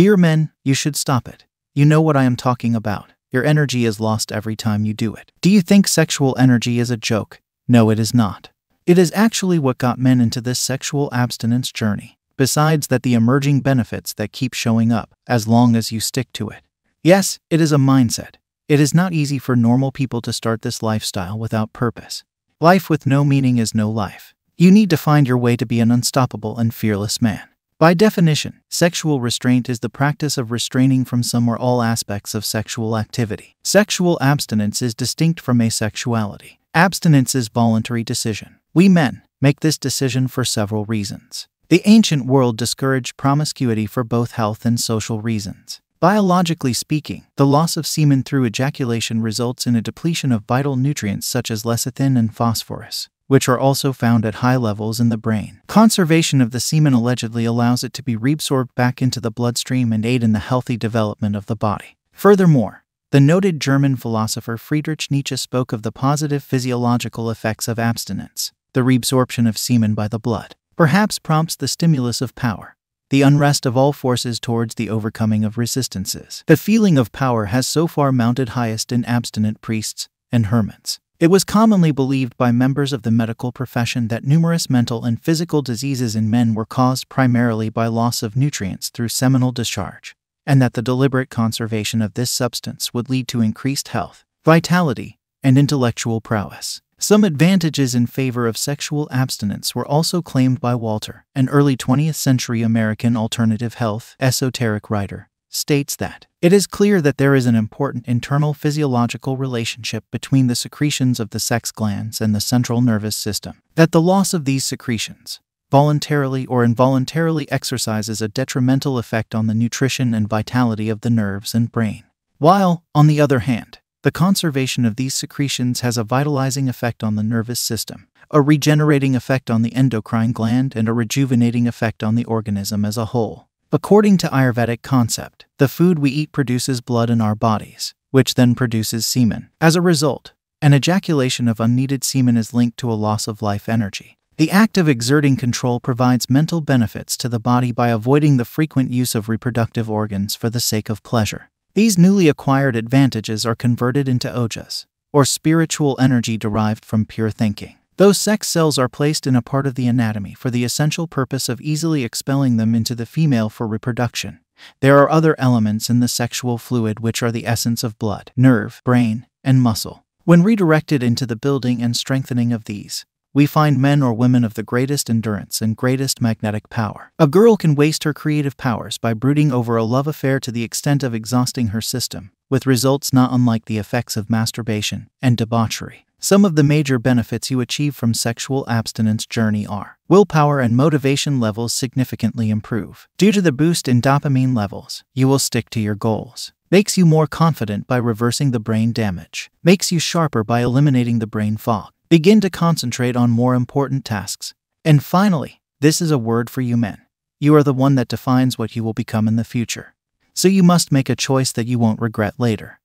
Dear men, you should stop it. You know what I am talking about. Your energy is lost every time you do it. Do you think sexual energy is a joke? No, it is not. It is actually what got men into this sexual abstinence journey. Besides that the emerging benefits that keep showing up as long as you stick to it. Yes, it is a mindset. It is not easy for normal people to start this lifestyle without purpose. Life with no meaning is no life. You need to find your way to be an unstoppable and fearless man. By definition, sexual restraint is the practice of restraining from some or all aspects of sexual activity. Sexual abstinence is distinct from asexuality. Abstinence is voluntary decision. We men make this decision for several reasons. The ancient world discouraged promiscuity for both health and social reasons. Biologically speaking, the loss of semen through ejaculation results in a depletion of vital nutrients such as lecithin and phosphorus which are also found at high levels in the brain. Conservation of the semen allegedly allows it to be reabsorbed back into the bloodstream and aid in the healthy development of the body. Furthermore, the noted German philosopher Friedrich Nietzsche spoke of the positive physiological effects of abstinence. The reabsorption of semen by the blood perhaps prompts the stimulus of power, the unrest of all forces towards the overcoming of resistances. The feeling of power has so far mounted highest in abstinent priests and hermits. It was commonly believed by members of the medical profession that numerous mental and physical diseases in men were caused primarily by loss of nutrients through seminal discharge, and that the deliberate conservation of this substance would lead to increased health, vitality, and intellectual prowess. Some advantages in favor of sexual abstinence were also claimed by Walter, an early 20th century American alternative health esoteric writer states that it is clear that there is an important internal physiological relationship between the secretions of the sex glands and the central nervous system, that the loss of these secretions, voluntarily or involuntarily, exercises a detrimental effect on the nutrition and vitality of the nerves and brain. While, on the other hand, the conservation of these secretions has a vitalizing effect on the nervous system, a regenerating effect on the endocrine gland, and a rejuvenating effect on the organism as a whole. According to Ayurvedic concept, the food we eat produces blood in our bodies, which then produces semen. As a result, an ejaculation of unneeded semen is linked to a loss of life energy. The act of exerting control provides mental benefits to the body by avoiding the frequent use of reproductive organs for the sake of pleasure. These newly acquired advantages are converted into ojas, or spiritual energy derived from pure thinking. Those sex cells are placed in a part of the anatomy for the essential purpose of easily expelling them into the female for reproduction. There are other elements in the sexual fluid which are the essence of blood, nerve, brain, and muscle. When redirected into the building and strengthening of these, we find men or women of the greatest endurance and greatest magnetic power. A girl can waste her creative powers by brooding over a love affair to the extent of exhausting her system, with results not unlike the effects of masturbation and debauchery. Some of the major benefits you achieve from sexual abstinence journey are willpower and motivation levels significantly improve. Due to the boost in dopamine levels, you will stick to your goals. Makes you more confident by reversing the brain damage. Makes you sharper by eliminating the brain fog. Begin to concentrate on more important tasks. And finally, this is a word for you men. You are the one that defines what you will become in the future. So you must make a choice that you won't regret later.